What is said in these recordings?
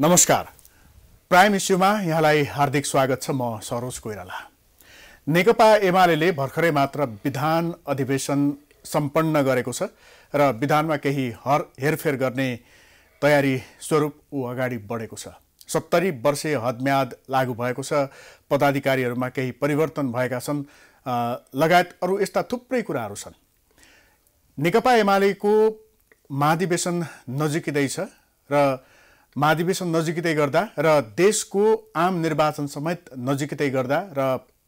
नमस्कार प्राइम इस्युमा यहाँलाई हार्दिक स्वागत छ म सरोज कोइराला नेकपा एमाले भर्खरै मात्र विधान अधिवेशन सम्पन्न गरेको छ र विधानमा केही हर हेरफेर गर्ने तयारी स्वरूप ऊ अगाडि बढेको छ सत्तरी वर्षे हदम्याद लागू भएको छ पदाधिकारीहरूमा केही परिवर्तन भएका छन् लगायत अरू यस्ता थुप्रै कुराहरू छन् नेकपा एमालेको महाधिवेशन नजिकिँदैछ र महाधिवेशन नजिकै गर्दा र देशको आम निर्वाचन समेत नजिकै गर्दा र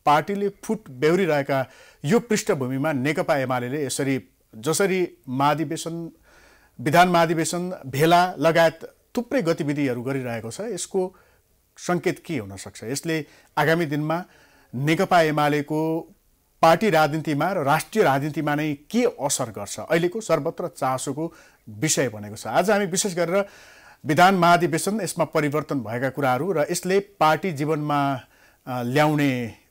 पार्टीले फुट बेहोरिरहेका यो पृष्ठभूमिमा नेकपा एमाले यसरी जसरी महाधिवेशन विधान महाधिवेशन भेला लगायत थुप्रै गतिविधिहरू गरिरहेको छ यसको सङ्केत के हुनसक्छ यसले आगामी दिनमा नेकपा एमालेको पार्टी राजनीतिमा र राष्ट्रिय राजनीतिमा नै के असर गर्छ अहिलेको सर्वत्र चासोको विषय बनेको छ आज हामी विशेष गरेर विधान महाधिवेशन यसमा परिवर्तन भएका कुराहरू र यसले पार्टी जीवनमा ल्याउने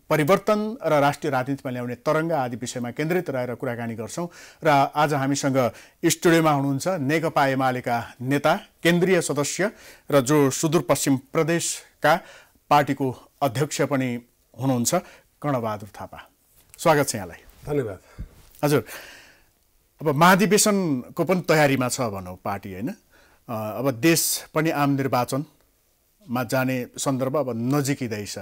परिवर्तन र राष्ट्रिय राजनीतिमा ल्याउने तरङ्ग आदि विषयमा केन्द्रित रहेर कुराकानी गर्छौँ र आज हामीसँग स्टुडियोमा हुनुहुन्छ नेकपा एमालेका नेता केन्द्रीय सदस्य र जो सुदूरपश्चिम प्रदेशका पार्टीको अध्यक्ष पनि हुनुहुन्छ कर्णबहादुर थापा स्वागत छ यहाँलाई धन्यवाद हजुर अब महाधिवेशनको पनि तयारीमा छ भनौँ पार्टी होइन अब देश पनि आम निर्वाचनमा जाने सन्दर्भ अब नजिकिँदैछ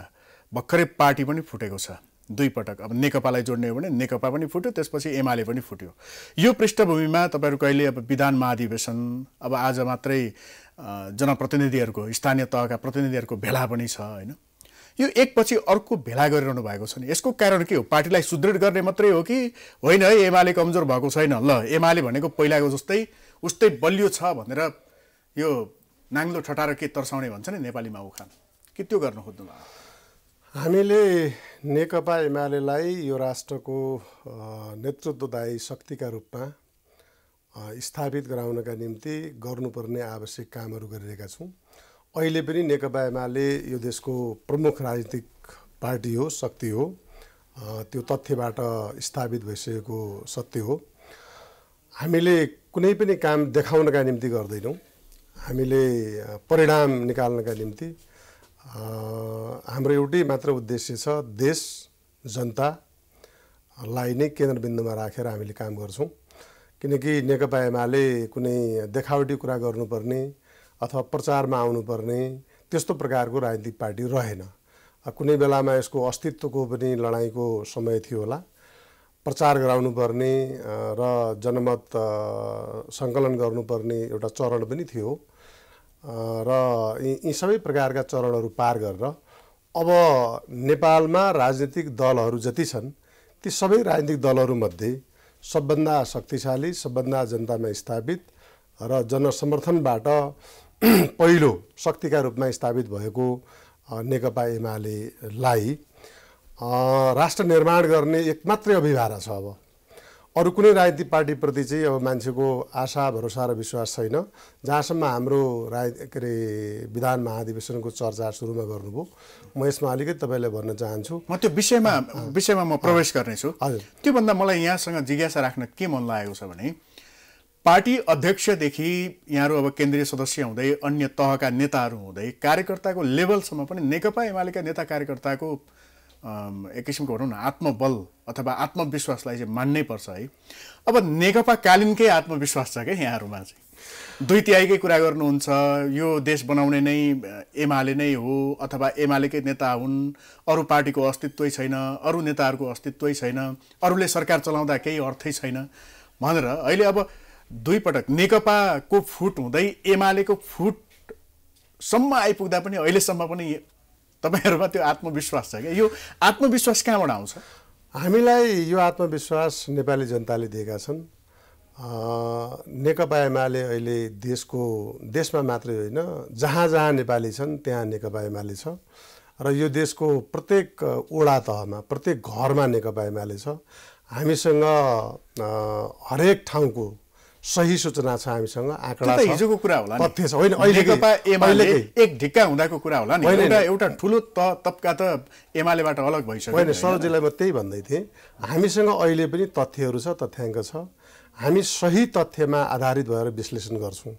भर्खरै पार्टी पनि फुटेको छ दुईपटक अब नेकपालाई जोड्ने हो भने नेकपा पनि फुट्यो त्यसपछि एमाले पनि फुट्यो यो पृष्ठभूमिमा तपाईँहरू कहिले अब विधान महाधिवेशन अब आज मात्रै जनप्रतिनिधिहरूको स्थानीय तहका प्रतिनिधिहरूको भेला पनि छ होइन यो एकपछि अर्को भेला गरिरहनु भएको छ नि यसको कारण के हो पार्टीलाई सुदृढ गर्ने मात्रै हो कि होइन है एमाले कमजोर भएको छैन ल एमाले भनेको पहिलाको जस्तै उस्तै बलियो छ भनेर यो नाङ्लो ठटाएर के तर्साउने भन्छ नि नेपालीमा उखान के त्यो गर्नु खोज्नु भयो हामीले नेकपा एमालेलाई यो राष्ट्रको नेतृत्वदायी शक्तिका रूपमा स्थापित गराउनका निम्ति गर्नुपर्ने आवश्यक कामहरू गरिरहेका छौँ अहिले पनि नेकपा एमाले यो देशको प्रमुख राजनीतिक पार्टी हो शक्ति हो त्यो तथ्यबाट स्थापित भइसकेको सत्य हो हामीले कुनै पनि काम देखाउनका निम्ति गर्दैनौँ हामीले परिणाम निकाल्नका निम्ति हाम्रो एउटै मात्र उद्देश्य छ देश जनतालाई नै केन्द्रबिन्दुमा राखेर हामीले काम गर्छौँ किनकि नेकपा एमाले कुनै देखावटी कुरा गर्नुपर्ने अथवा प्रचारमा आउनुपर्ने त्यस्तो प्रकारको राजनीतिक पार्टी रहेन कुनै बेलामा यसको अस्तित्वको पनि लडाइँको समय थियो होला प्रचार गराउनुपर्ने र जनमत सङ्कलन गर्नुपर्ने एउटा चरण पनि थियो र यी सबै प्रकारका चरणहरू पार गरेर अब नेपालमा राजनीतिक दलहरू जति छन् ती सबै राजनीतिक दलहरूमध्ये सबभन्दा शक्तिशाली सबभन्दा जनतामा स्थापित र जनसमर्थनबाट पहिलो शक्तिका रूपमा स्थापित भएको नेकपा एमालेलाई राष्ट्र निर्माण गर्ने एक मात्रै अभिभारा छ अब अरू कुनै राजनीतिक पार्टीप्रति चाहिँ अब मान्छेको आशा भरोसा र विश्वास छैन जहाँसम्म हाम्रो राज के अरे विधान महाधिवेशनको चर्चा सुरुमा गर्नुभयो म यसमा अलिकति तपाईँलाई भन्न चाहन्छु म त्यो विषयमा विषयमा म प्रवेश गर्नेछु हजुर त्योभन्दा मलाई यहाँसँग जिज्ञासा राख्न के मन लागेको छ भने पार्टी अध्यक्षदेखि यहाँहरू अब केन्द्रीय सदस्य हुँदै अन्य तहका नेताहरू हुँदै कार्यकर्ताको लेभलसम्म पनि नेकपा एमालेका नेता कार्यकर्ताको एक किसिमको भनौँ न आत्मबल अथवा आत्मविश्वासलाई चाहिँ मान्नै पर्छ है अब नेकपाकालीनकै आत्मविश्वास छ क्या यहाँहरूमा चाहिँ दुई तिहाईकै कुरा गर्नुहुन्छ यो देश बनाउने नै एमाले नै हो अथवा एमालेकै नेता हुन् अरू पार्टीको अस्तित्वै छैन अरू नेताहरूको अस्तित्वै छैन अरूले सरकार चलाउँदा केही अर्थै छैन भनेर अहिले अब दुईपटक नेकपाको फुट हुँदै एमालेको फुटसम्म आइपुग्दा पनि अहिलेसम्म पनि तपाईँहरूमा त्यो आत्मविश्वास छ क्या यो आत्मविश्वास कहाँबाट आउँछ हामीलाई यो आत्मविश्वास नेपाली जनताले दिएका छन् नेकपा एमाले अहिले देशको देशमा मात्रै होइन जहाँ जहाँ नेपाली छन् त्यहाँ नेकपा एमाले छ र यो देशको प्रत्येक ओडा तहमा प्रत्येक घरमा नेकपा एमाले छ हामीसँग हरेक ठाउँको सही सूचना छ हामीसँग आँकडा हिजोको कुरा होला तथ्य छ होइन अहिले एक ढिक्का हुँदाको कुरा होला नि एउटा एउटा ठुलो त तबका त एमालेबाट अलग भइसक्यो होइन सरजीलाई म त्यही भन्दै थिएँ हामीसँग अहिले पनि तथ्यहरू छ तथ्याङ्क छ हामी सही तथ्यमा आधारित भएर विश्लेषण गर्छौँ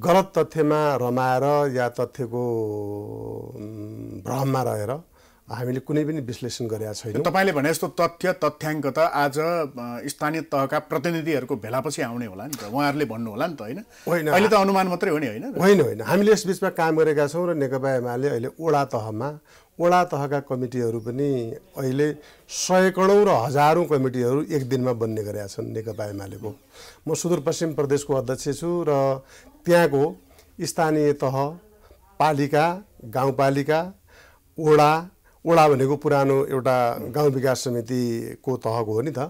गलत तथ्यमा रमाएर या तथ्यको भ्रममा रहेर हामीले कुनै पनि विश्लेषण गरेका छैनौँ तपाईँले भने जस्तो तथ्य तथ्याङ्क त आज स्थानीय तहका प्रतिनिधिहरूको भेलापछि आउने होला नि त उहाँहरूले भन्नु होला नि त होइन होइन अहिले त अनुमान मात्रै हो नि होइन होइन होइन हामीले यस बिचमा काम गरेका छौँ र नेकपा एमाले अहिले ओडा तहमा ओडा तहका कमिटीहरू पनि अहिले सयकडौँ र हजारौँ कमिटीहरू एक दिनमा बन्ने गरेका छन् नेकपा एमालेको म सुदूरपश्चिम प्रदेशको अध्यक्ष छु र त्यहाँको स्थानीय तह पालिका गाउँपालिका ओडा वडा भनेको पुरानो एउटा गाउँ विकास समितिको तहको हो नि त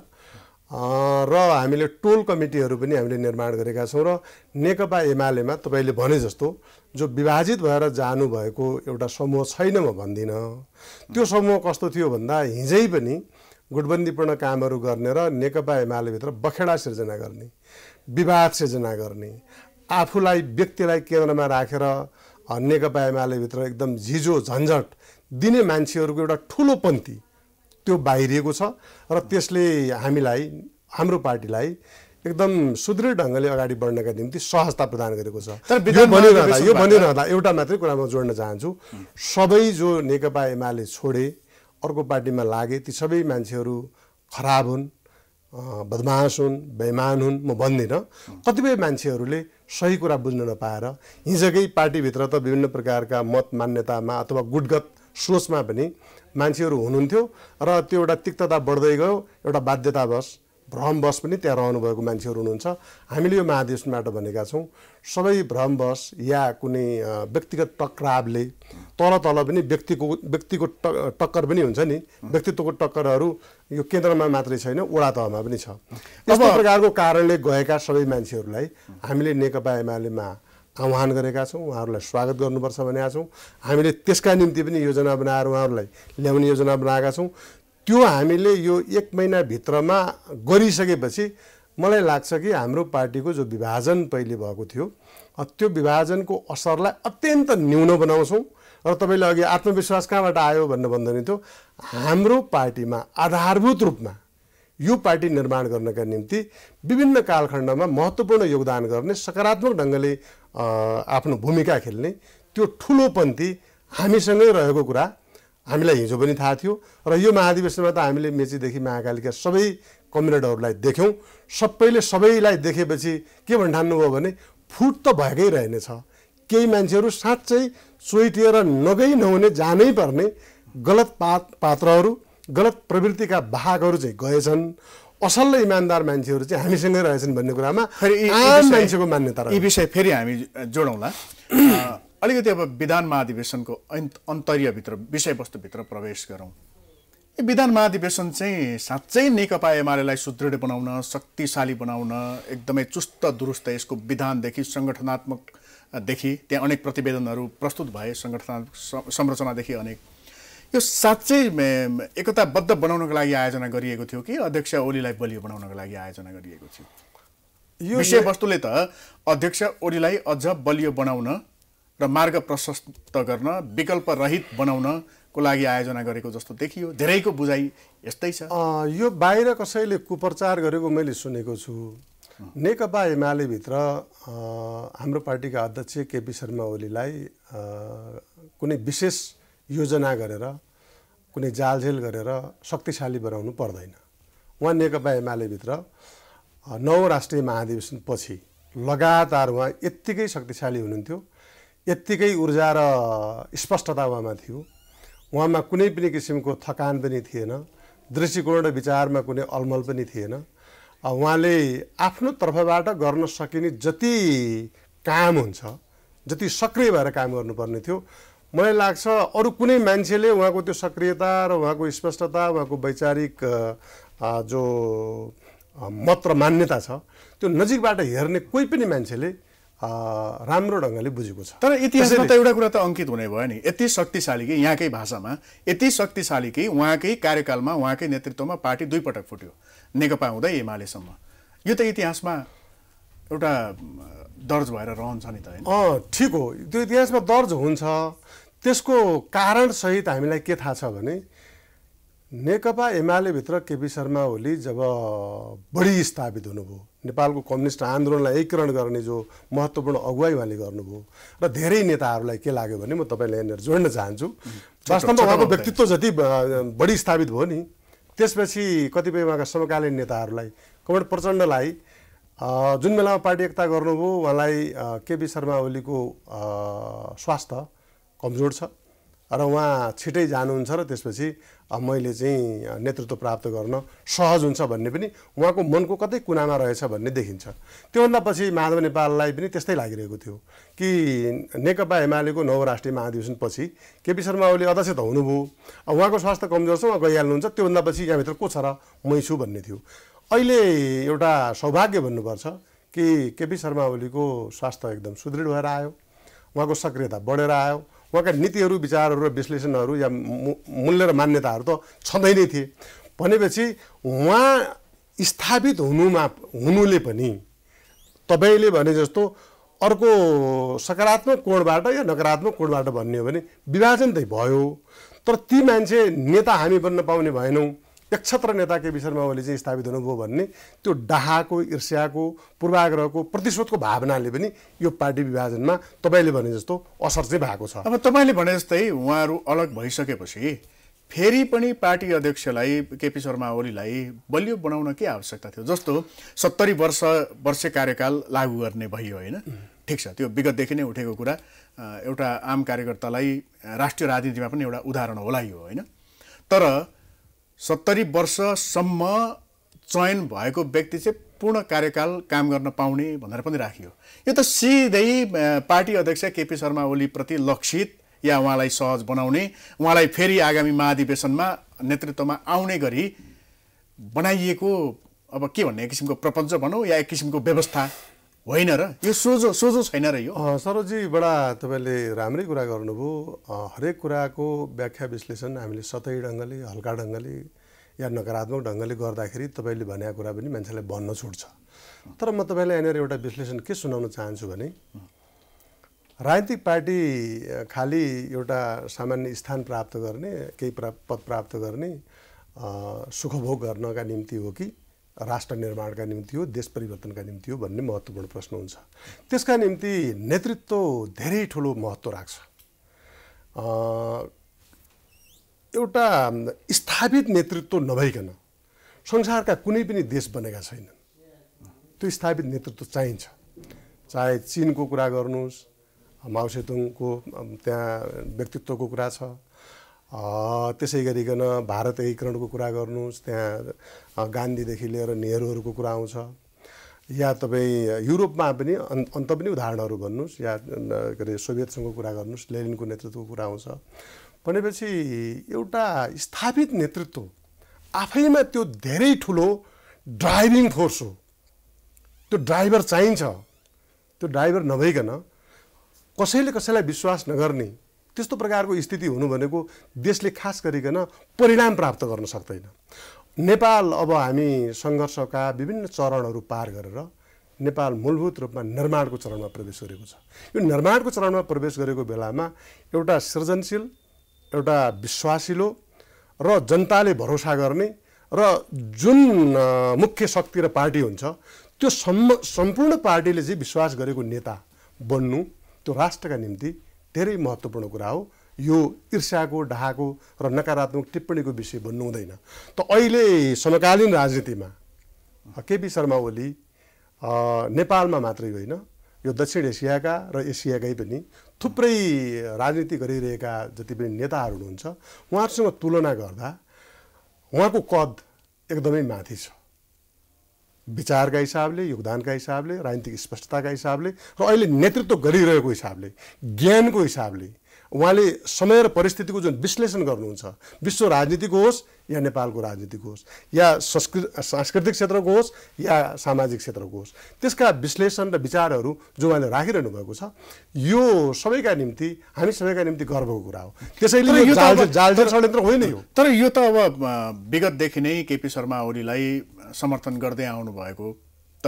र हामीले टोल कमिटीहरू पनि हामीले निर्माण गरेका छौँ र नेकपा एमालेमा तपाईँले भने जस्तो जो विभाजित भएर जानुभएको एउटा समूह छैन म भन्दिनँ त्यो समूह कस्तो थियो भन्दा हिजै पनि गुटबन्दीपूर्ण कामहरू गर्ने र नेकपा एमालेभित्र बखेडा सिर्जना गर्ने विवाद सिर्जना गर्ने आफूलाई व्यक्तिलाई केन्द्रमा राखेर नेकपा एमालेभित्र एकदम झिजो झन्झट दिने मान्छेहरूको एउटा ठुलो पन्थी त्यो बाहिरिएको छ र त्यसले हामीलाई हाम्रो पार्टीलाई एकदम सुदृढ ढङ्गले अगाडि बढ्नका निम्ति सहजता प्रदान गरेको छ यो भनिरहँदा यो भनिरहँदा एउटा मात्रै कुरा म जोड्न चाहन्छु सबै जो नेकपा एमाले छोडे अर्को पार्टीमा लागे ती सबै मान्छेहरू खराब हुन् बदमास हुन् बेमान हुन् म भन्दिनँ कतिपय मान्छेहरूले सही कुरा बुझ्न नपाएर हिजकै पार्टीभित्र त विभिन्न प्रकारका मत मान्यतामा अथवा गुटगत सोचमा पनि मान्छेहरू हुनुहुन्थ्यो र त्यो एउटा तिक्तता बढ्दै गयो एउटा बाध्यतावश भ्रमवश पनि त्यहाँ रहनुभएको मान्छेहरू हुनुहुन्छ हामीले यो महाधिवेशनबाट भनेका छौँ सबै भ्रमवश या कुनै व्यक्तिगत टक्रावले तल तल पनि व्यक्तिको व्यक्तिको टक्कर पनि हुन्छ नि व्यक्तित्वको टक्करहरू यो केन्द्रमा मात्रै छैन वडा तहमा पनि छ यस्तो प्रकारको कारणले गएका सबै मान्छेहरूलाई हामीले नेकपा एमालेमा आह्वान गरेका छौँ उहाँहरूलाई स्वागत गर्नुपर्छ भनेका छौँ हामीले त्यसका निम्ति पनि योजना बनाएर उहाँहरूलाई ल्याउने योजना बनाएका छौँ त्यो हामीले यो एक महिनाभित्रमा गरिसकेपछि मलाई लाग्छ कि हाम्रो पार्टीको जो विभाजन पहिले भएको थियो त्यो विभाजनको असरलाई अत्यन्त न्यून बनाउँछौँ र तपाईँले अघि आत्मविश्वास कहाँबाट आयो भन्नु भन्दैन थियो हाम्रो पार्टीमा आधारभूत रूपमा यो पार्टी निर्माण गर्नका निम्ति विभिन्न कालखण्डमा महत्त्वपूर्ण योगदान गर्ने सकारात्मक ढङ्गले आफ्नो भूमिका खेल्ने त्यो ठुलोपन्थी हामीसँगै रहेको कुरा हामीलाई हिजो पनि थाहा थियो र यो महाधिवेशनमा त हामीले मेचीदेखि महाकालीका सबै कमरेडहरूलाई देख्यौँ सबैले सबैलाई देखेपछि के भन्नु ठान्नुभयो भने फुट त भएकै रहेनछ केही मान्छेहरू साँच्चै चोइटिएर नगई नहुने जानै पर्ने गलत पात पात्रहरू गलत प्रवृत्तिका भागहरू चाहिँ गएछन् असल इमान्दार मान्छेहरू चाहिँ हामीसँगै रहेछन् भन्ने कुरामा आम मान्छेको मान्यता यी विषय फेरि हामी जोडौँला अलिकति अब विधान महाधिवेशनको अन्तर्यभित्र विषयवस्तुभित्र प्रवेश गरौँ विधान महाधिवेशन चाहिँ साँच्चै नेकपा एमालेलाई सुदृढ बनाउन शक्तिशाली बनाउन एकदमै चुस्त दुरुस्त यसको विधानदेखि सङ्गठनात्मकदेखि त्यहाँ अनेक प्रतिवेदनहरू प्रस्तुत भए सङ्गठनात्मक संरचनादेखि अनेक यो साँच्चै एकताबद्ध बनाउनको लागि आयोजना गरिएको थियो कि अध्यक्ष ओलीलाई बलियो बनाउनको लागि आयोजना गरिएको थियो यो विषयवस्तुले त अध्यक्ष ओलीलाई अझ बलियो बनाउन र मार्ग प्रशस्त गर्न विकल्प रहित बनाउनको लागि आयोजना गरेको जस्तो देखियो धेरैको बुझाइ यस्तै छ यो बाहिर कसैले कुप्रचार गरेको मैले सुनेको छु नेकपा एमालेभित्र हाम्रो पार्टीका अध्यक्ष केपी शर्मा ओलीलाई कुनै विशेष योजना गरेर कुनै जालझेल गरेर शक्तिशाली बनाउनु पर्दैन उहाँ नेकपा एमालेभित्र नौ राष्ट्रिय महाधिवेशनपछि लगातार उहाँ यत्तिकै शक्तिशाली हुनुहुन्थ्यो यत्तिकै ऊर्जा र स्पष्टता उहाँमा थियो उहाँमा कुनै पनि किसिमको थकान पनि थिएन दृष्टिकोण र विचारमा कुनै अलमल पनि थिएन उहाँले आफ्नो तर्फबाट गर्न सकिने जति काम हुन्छ जति सक्रिय भएर काम गर्नुपर्ने थियो मलाई लाग्छ अरू कुनै मान्छेले उहाँको त्यो सक्रियता र उहाँको स्पष्टता उहाँको वैचारिक जो मत र मान्यता छ त्यो नजिकबाट हेर्ने कोही पनि मान्छेले राम्रो ढङ्गले बुझेको छ तर इतिहासमा त एउटा कुरा त अङ्कित हुने भयो नि यति शक्तिशाली कि यहाँकै भाषामा यति शक्तिशाली कि उहाँकै कार्यकालमा उहाँकै नेतृत्वमा पार्टी दुईपटक फुट्यो नेकपा हुँदै एमालेसम्म यो त इतिहासमा एउटा दर्ज भएर रहन्छ नि त होइन ठिक हो त्यो इतिहासमा दर्ज हुन्छ त्यसको कारणसहित हामीलाई के थाहा छ भने नेकपा एमालेभित्र केपी शर्मा ओली जब बढी स्थापित हुनुभयो नेपालको कम्युनिस्ट आन्दोलनलाई एकीकरण गर्ने जो महत्त्वपूर्ण अगुवाई उहाँले गर्नुभयो र धेरै नेताहरूलाई के लाग्यो भने म तपाईँलाई यहाँनिर जोड्न चाहन्छु वास्तवमा उहाँको व्यक्तित्व जति बढी स्थापित भयो नि त्यसपछि कतिपय उहाँका समकालीन नेताहरूलाई कमल प्रचण्डलाई जुन बेलामा पार्टी एकता गर्नुभयो उहाँलाई केपी शर्मा ओलीको स्वास्थ्य कमजोर छ र उहाँ छिटै जानुहुन्छ र त्यसपछि मैले चाहिँ नेतृत्व प्राप्त गर्न सहज हुन्छ भन्ने पनि उहाँको मनको कतै कुनामा रहेछ भन्ने देखिन्छ त्योभन्दा पछि माधव नेपाललाई पनि त्यस्तै लागिरहेको थियो कि नेकपा एमालेको नौ राष्ट्रिय महाधिवेशनपछि केपी शर्मा ओली अध्यक्ष त हुनुभयो उहाँको स्वास्थ्य कमजोर छ उहाँ गइहाल्नुहुन्छ त्योभन्दा पछि यहाँभित्र को छ र मै छु भन्ने थियो अहिले एउटा सौभाग्य भन्नुपर्छ कि केपी शर्मा ओलीको स्वास्थ्य एकदम सुदृढ भएर आयो उहाँको सक्रियता बढेर आयो उहाँका नीतिहरू विचारहरू र विश्लेषणहरू या मूल्य र मान्यताहरू त छँदै नै थिए भनेपछि उहाँ स्थापित हुनुमा हुनुले पनि तपाईँले भने जस्तो अर्को सकारात्मक कोणबाट या नकारात्मक कोणबाट भन्ने हो भने विभाजन त भयो तर ती मान्छे नेता हामी बन्न पाउने भएनौँ नक्षत्र नेता केपी शर्मा ओली चाहिँ स्थापित हुनुभयो भन्ने त्यो डाहाको ईर्ष्याको पूर्वाग्रहको प्रतिशोधको भावनाले पनि यो पार्टी विभाजनमा तपाईँले भने जस्तो असर चाहिँ भएको छ अब तपाईँले भने जस्तै उहाँहरू अलग भइसकेपछि फेरि पनि पार्टी अध्यक्षलाई केपी शर्मा ओलीलाई बलियो बनाउन के आवश्यकता थियो जस्तो सत्तरी वर्ष वर्ष कार्यकाल लागू गर्ने भयो होइन ठिक छ त्यो विगतदेखि नै उठेको कुरा एउटा आम कार्यकर्तालाई राष्ट्रिय राजनीतिमा पनि एउटा उदाहरण होला यो होइन तर सत्तरी वर्षसम्म चयन भएको व्यक्ति चाहिँ पूर्ण कार्यकाल काम गर्न पाउने भनेर पनि राखियो यो त सिधै पार्टी अध्यक्ष केपी शर्मा ओलीप्रति लक्षित या उहाँलाई सहज बनाउने उहाँलाई फेरि आगामी महाधिवेशनमा नेतृत्वमा आउने गरी बनाइएको अब के भन्ने एक किसिमको प्रपञ्च भनौँ या एक किसिमको व्यवस्था होइन र यो सोझो सोझो छैन र यो सरोजी बडा तपाईँले राम्रै कुरा गर्नुभयो हरेक कुराको व्याख्या विश्लेषण हामीले सतही ढङ्गले हल्का ढङ्गले या नकारात्मक ढङ्गले गर्दाखेरि तपाईँले भनेको कुरा पनि मान्छेलाई भन्न छुट्छ तर म तपाईँलाई यहाँनिर एउटा विश्लेषण के सुनाउन चाहन्छु भने राजनीतिक पार्टी खालि एउटा सामान्य स्थान प्राप्त गर्ने केही पद प्राप्त गर्ने सुखभोग गर्नका निम्ति हो कि राष्ट्र निर्माणका निम्ति हो देश परिवर्तनका निम्ति हो भन्ने महत्त्वपूर्ण प्रश्न हुन्छ त्यसका निम्ति नेतृत्व धेरै ठुलो महत्त्व राख्छ एउटा स्थापित नेतृत्व नभइकन संसारका कुनै पनि देश बनेका छैनन् त्यो स्थापित नेतृत्व चाहिन्छ चाहे चिनको कुरा गर्नुहोस् माउसेतुङको त्यहाँ व्यक्तित्वको कुरा छ त्यसै गरिकन भारत एकीकरणको कुरा गर्नुहोस् त्यहाँ गान्धीदेखि लिएर नेहरूहरूको कुरा आउँछ या तपाईँ युरोपमा पनि अन्त पनि उदाहरणहरू भन्नुहोस् या के अरे सोभियतसँगको कुरा गर्नुहोस् लेनिनको नेतृत्वको कुरा आउँछ भनेपछि एउटा स्थापित नेतृत्व आफैमा त्यो धेरै ठुलो ड्राइभिङ फोर्स हो त्यो ड्राइभर चाहिन्छ त्यो ड्राइभर नभइकन कसैले कसैलाई विश्वास नगर्ने त्यस्तो प्रकारको स्थिति हुनु भनेको देशले खास गरिकन परिणाम प्राप्त गर्न सक्दैन नेपाल अब हामी सङ्घर्षका विभिन्न चरणहरू पार गरेर नेपाल मूलभूत रूपमा निर्माणको चरणमा प्रवेश गरेको छ यो निर्माणको चरणमा प्रवेश गरेको बेलामा एउटा सृजनशील एउटा विश्वासिलो र जनताले भरोसा गर्ने र जुन मुख्य शक्ति र पार्टी हुन्छ त्यो सम्म सम्पूर्ण पार्टीले चाहिँ विश्वास गरेको नेता बन्नु त्यो राष्ट्रका निम्ति धेरै महत्त्वपूर्ण कुरा हो यो ईर्ष्याको ढाको र नकारात्मक टिप्पणीको विषय भन्नु हुँदैन त अहिले समकालीन राजनीतिमा केपी शर्मा ओली नेपालमा मात्रै होइन यो दक्षिण एसियाका र एसियाकै पनि थुप्रै राजनीति गरिरहेका जति पनि नेताहरू हुनुहुन्छ उहाँहरूसँग तुलना गर्दा उहाँको कद एकदमै माथि छ विचारका हिसाबले योगदानका हिसाबले राजनीतिक स्पष्टताका हिसाबले र अहिले नेतृत्व गरिरहेको हिसाबले ज्ञानको हिसाबले उहाँले समय र परिस्थितिको जुन विश्लेषण गर्नुहुन्छ विश्व राजनीतिको होस् या नेपालको राजनीतिको होस् या संस्कृत सांस्कृतिक क्षेत्रको होस् या सामाजिक क्षेत्रको होस् त्यसका विश्लेषण र विचारहरू जो उहाँले राखिरहनु भएको छ यो सबैका निम्ति हामी सबैका निम्ति गर्वको कुरा हो त्यसैले यो षड्यन्त्र होइन यो तर यो त अब विगतदेखि नै केपी शर्मा ओलीलाई समर्थन गर्दै आउनुभएको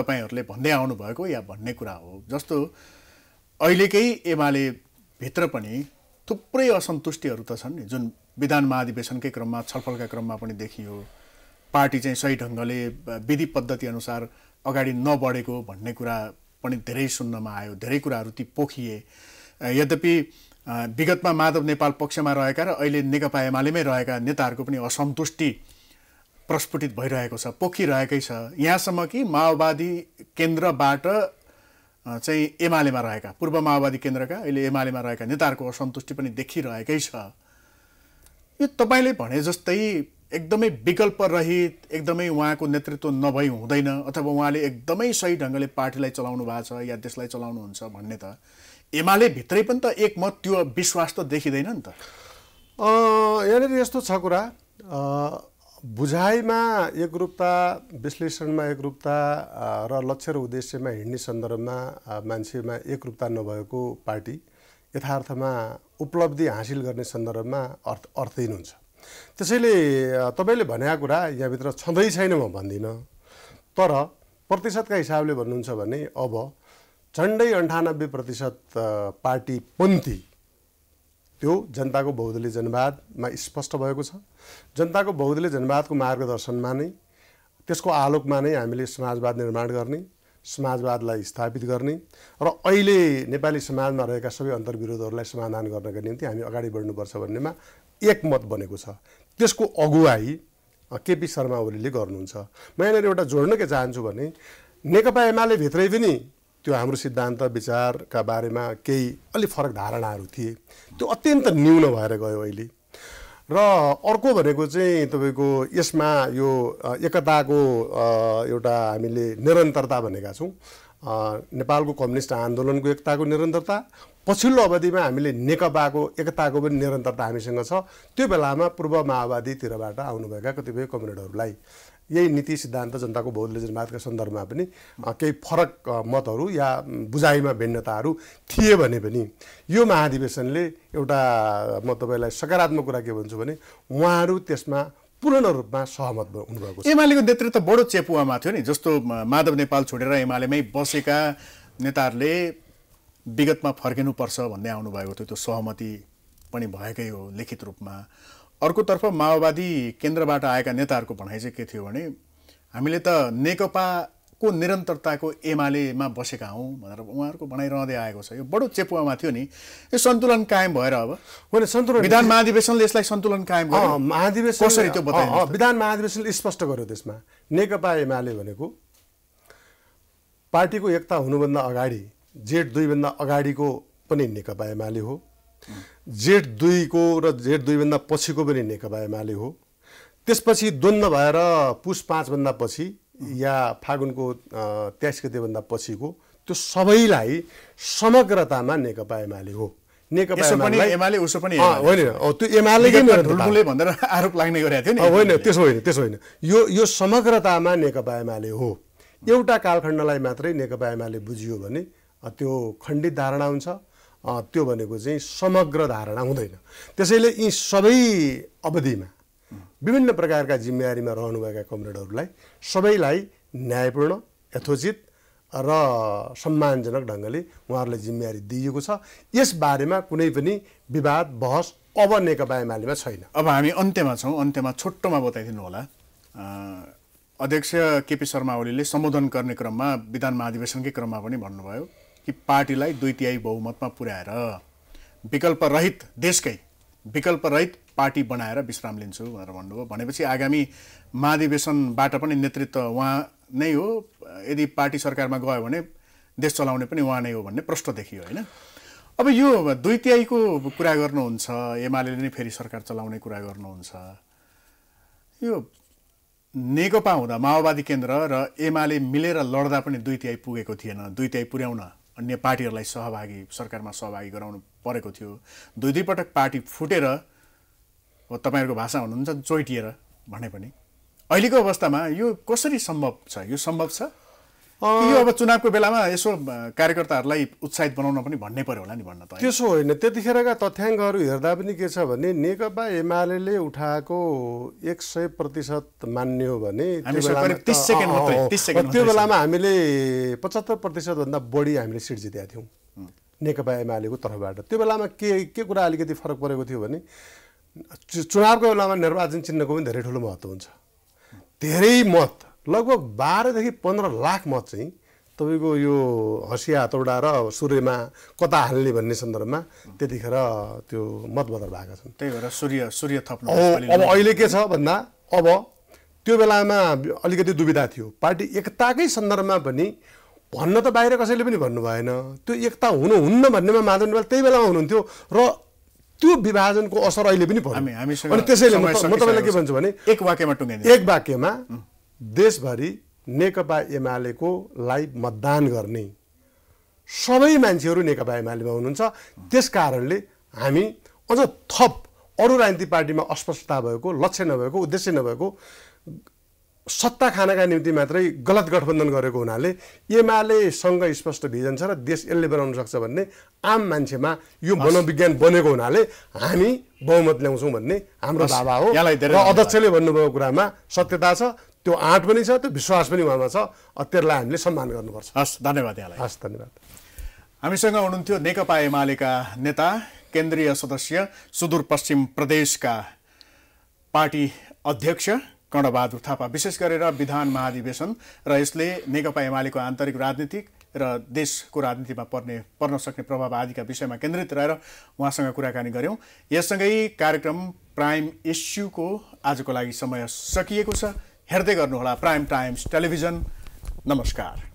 तपाईँहरूले भन्दै आउनुभएको या भन्ने कुरा हो जस्तो अहिलेकै एमाले भित्र पनि थुप्रै असन्तुष्टिहरू त छन् नि जुन विधान महाधिवेशनकै क्रममा छलफलका क्रममा पनि देखियो पार्टी चाहिँ सही ढङ्गले विधि पद्धति अनुसार अगाडि नबढेको भन्ने कुरा पनि धेरै सुन्नमा आयो धेरै कुराहरू ती पोखिए यद्यपि विगतमा माधव नेपाल पक्षमा रहेका र अहिले नेकपा एमालेमै रहेका नेताहरूको पनि असन्तुष्टि प्रस्फुटित भइरहेको छ पोखिरहेकै छ यहाँसम्म कि माओवादी केन्द्रबाट चाहिँ एमालेमा रहेका पूर्व माओवादी केन्द्रका अहिले एमालेमा रहेका नेताहरूको असन्तुष्टि पनि देखिरहेकै छ यो तपाईँले भने जस्तै एकदमै विकल्प रहित एकदमै उहाँको नेतृत्व नभई हुँदैन अथवा उहाँले एकदमै सही ढङ्गले पार्टीलाई चलाउनु भएको छ या देशलाई चलाउनुहुन्छ भन्ने त एमाले भित्रै पनि त एकमत त्यो विश्वास त देखिँदैन नि त यहाँनिर यस्तो छ कुरा बुझाइमा एकरूपता विश्लेषणमा एकरूपता र लक्ष्य र उद्देश्यमा हिँड्ने सन्दर्भमा मान्छेमा एकरूपता नभएको पार्टी यथार्थमा उपलब्धि हासिल गर्ने सन्दर्भमा अर्थ अर्थहीन हुन्छ त्यसैले तपाईँले भनेका कुरा यहाँभित्र छँदै छैन म भन्दिनँ तर प्रतिशतका हिसाबले भन्नुहुन्छ भने अब झन्डै अन्ठानब्बे प्रतिशत पार्टीपन्थी त्यो जनताको बहुदलीय जनवादमा स्पष्ट भएको छ जनताको बहुदलीय जनवादको मार्गदर्शनमा नै त्यसको आलोकमा नै हामीले समाजवाद निर्माण गर्ने समाजवादलाई स्थापित गर्ने र अहिले नेपाली समाजमा रहेका सबै अन्तर्विरोधहरूलाई समाधान गर्नका निम्ति हामी अगाडि बढ्नुपर्छ भन्नेमा एकमत बनेको छ त्यसको अगुवाई केपी शर्मा ओलीले गर्नुहुन्छ म यहाँनिर एउटा जोड्न के चाहन्छु भने नेकपा एमाले भित्रै पनि त्यो हाम्रो सिद्धान्त विचारका बारेमा केही अलिक फरक धारणाहरू थिए त्यो अत्यन्त न्यून भएर गयो अहिले र अर्को भनेको चाहिँ तपाईँको यसमा यो एकताको एउटा हामीले निरन्तरता भनेका छौँ नेपालको कम्युनिस्ट आन्दोलनको एकताको निरन्तरता पछिल्लो अवधिमा हामीले नेकपाको एकताको पनि निरन्तरता हामीसँग छ त्यो बेलामा पूर्व माओवादीतिरबाट आउनुभएका कतिपय कम्युनिटहरूलाई यही नीति सिद्धान्त जनताको बहुदलीय जनवादका सन्दर्भमा पनि केही फरक मतहरू या बुझाइमा भिन्नताहरू थिए भने पनि यो महाधिवेशनले एउटा म तपाईँलाई सकारात्मक कुरा के भन्छु भने उहाँहरू त्यसमा पूर्ण रूपमा सहमत हुनुभएको छ एमालेको नेतृत्व बडो चेपुवामा थियो नि जस्तो माधव नेपाल छोडेर एमालेमै बसेका नेताहरूले विगतमा फर्किनुपर्छ भन्ने आउनुभएको थियो त्यो सहमति पनि भएकै हो लिखित रूपमा अर्कोतर्फ माओवादी केन्द्रबाट आएका नेताहरूको भनाइ चाहिँ के थियो भने हामीले त नेकपाको निरन्तरताको एमालेमा बसेका हौँ भनेर उहाँहरूको रहँदै आएको छ यो बडो चेपुवामा थियो नि यो सन्तुलन कायम भएर अब होइन सन्तुलन विधान महाधिवेशनले यसलाई सन्तुलन कायम गर्यो महाधिवेशन कसरी त्यो विधान महाधिवेशनले स्पष्ट गर्यो त्यसमा नेकपा एमाले भनेको पार्टीको एकता हुनुभन्दा अगाडि जेठ दुईभन्दा अगाडिको पनि नेकपा एमाले हो जेठ दुईको र जेठ दुईभन्दा पछिको पनि नेकपा एमाले हो त्यसपछि द्वन्द्व भएर पुष पाँचभन्दा पछि या फागुनको तेइस गतेभन्दा पछिको त्यो सबैलाई समग्रतामा नेकपा एमाले हो नेकपा होइन त्यसो होइन त्यसो होइन यो यो समग्रतामा नेकपा एमाले हो एउटा कालखण्डलाई मात्रै नेकपा एमाले बुझियो भने त्यो खण्डित धारणा हुन्छ त्यो भनेको चाहिँ समग्र धारणा हुँदैन त्यसैले यी सबै अवधिमा विभिन्न प्रकारका जिम्मेवारीमा रहनुभएका कमरेडहरूलाई सबैलाई न्यायपूर्ण यथोचित र सम्मानजनक ढङ्गले उहाँहरूलाई जिम्मेवारी दिइएको छ यसबारेमा कुनै पनि विवाद बहस अब नेकपा एमालेमा छैन अब हामी अन्त्यमा छौँ अन्त्यमा छोटोमा बताइदिनु होला अध्यक्ष केपी शर्मा ओलीले सम्बोधन गर्ने क्रममा विधान महाधिवेशनकै क्रममा पनि भन्नुभयो कि पार्टीलाई दुई तिहाई बहुमतमा पुर्याएर विकल्परहित देशकै विकल्परहित पार्टी बनाएर विश्राम लिन्छु भनेर भन्नुभयो भनेपछि आगामी महाधिवेशनबाट पनि नेतृत्व उहाँ नै हो यदि पार्टी सरकारमा गयो भने देश चलाउने पनि उहाँ नै हो भन्ने प्रश्न देखियो होइन अब यो दुई तिहाईको कुरा गर्नुहुन्छ एमाले नै फेरि सरकार चलाउने कुरा गर्नुहुन्छ यो नेकपा हुँदा माओवादी केन्द्र र एमाले मिलेर लड्दा पनि दुई तिहाई पुगेको थिएन दुई तिहाई पुर्याउन अन्य पार्टीहरूलाई सहभागी सरकारमा सहभागी गराउनु परेको थियो दुई दुईपटक पार्टी फुटेर तपाईँहरूको भाषा हुनुहुन्छ चोइटिएर भने पनि अहिलेको अवस्थामा यो कसरी सम्भव छ यो सम्भव छ यो अब चुनावको बेलामा यसो कार्यकर्ताहरूलाई उत्साहित बनाउन पनि भन्नै पर्यो होला नि भन्न त त्यसो होइन त्यतिखेरका तथ्याङ्कहरू हेर्दा पनि के छ भने नेकपा एमाले उठाएको एक सय प्रतिशत मान्ने हो भने त्यो बेलामा हामीले पचहत्तर प्रतिशतभन्दा बढी हामीले सिट जितेका थियौँ नेकपा एमालेको तर्फबाट त्यो बेलामा के के कुरा अलिकति फरक परेको थियो भने चुनावको बेलामा निर्वाचन चिन्हको पनि धेरै ठुलो महत्त्व हुन्छ धेरै मत लगभग बाह्रदेखि पन्ध्र लाख मत चाहिँ तपाईँको यो हँसिया हतौडा र सूर्यमा कता हाल्ने भन्ने सन्दर्भमा त्यतिखेर त्यो मतभदर भएका छन् त्यही भएर सूर्य सूर्य थप्नु अब अहिले के छ भन्दा अब त्यो बेलामा अलिकति दुविधा थियो पार्टी एकताकै सन्दर्भमा पनि भन्न त बाहिर कसैले पनि भन्नु भएन त्यो एकता हुनु हुन्न भन्नेमा माधव नेपाल त्यही बेलामा हुनुहुन्थ्यो र त्यो विभाजनको असर अहिले पनि भयो अनि त्यसैले म तपाईँलाई के भन्छु भने एक वाक्यमा टुङ्गे एक वाक्यमा देशभरि नेकपा एमालेको लाई मतदान गर्ने सबै मान्छेहरू नेकपा एमालेमा हुनुहुन्छ त्यस कारणले हामी अझ थप अरू राजनीतिक पार्टीमा अस्पष्टता भएको लक्ष्य नभएको उद्देश्य नभएको सत्ता खानका निम्ति मात्रै गलत गठबन्धन गरेको हुनाले एमालेसँग स्पष्ट भिजन छ र देश यसले बनाउन सक्छ भन्ने आम मान्छेमा यो मनोविज्ञान बनेको हुनाले हामी बहुमत ल्याउँछौँ भन्ने हाम्रो दावा हो र अध्यक्षले भन्नुभएको कुरामा सत्यता छ त्यो आँट पनि छ त्यो विश्वास पनि उहाँमा छ त्यसलाई हामीले सम्मान गर्नुपर्छ हस् धन्यवाद यहाँलाई हस् धन्यवाद हामीसँग हुनुहुन्थ्यो नेकपा एमालेका नेता केन्द्रीय सदस्य सुदूरपश्चिम प्रदेशका पार्टी अध्यक्ष कर्णबहादुर थापा विशेष गरेर विधान महाधिवेशन र यसले नेकपा एमालेको आन्तरिक राजनीतिक र देशको राजनीतिमा पर्ने पर्न सक्ने प्रभाव आदिका विषयमा केन्द्रित रहेर उहाँसँग कुराकानी गऱ्यौँ यससँगै कार्यक्रम प्राइम इस्युको आजको लागि समय सकिएको छ हेर्दै गर्नुहोला प्राइम टाइम्स टेलिभिजन नमस्कार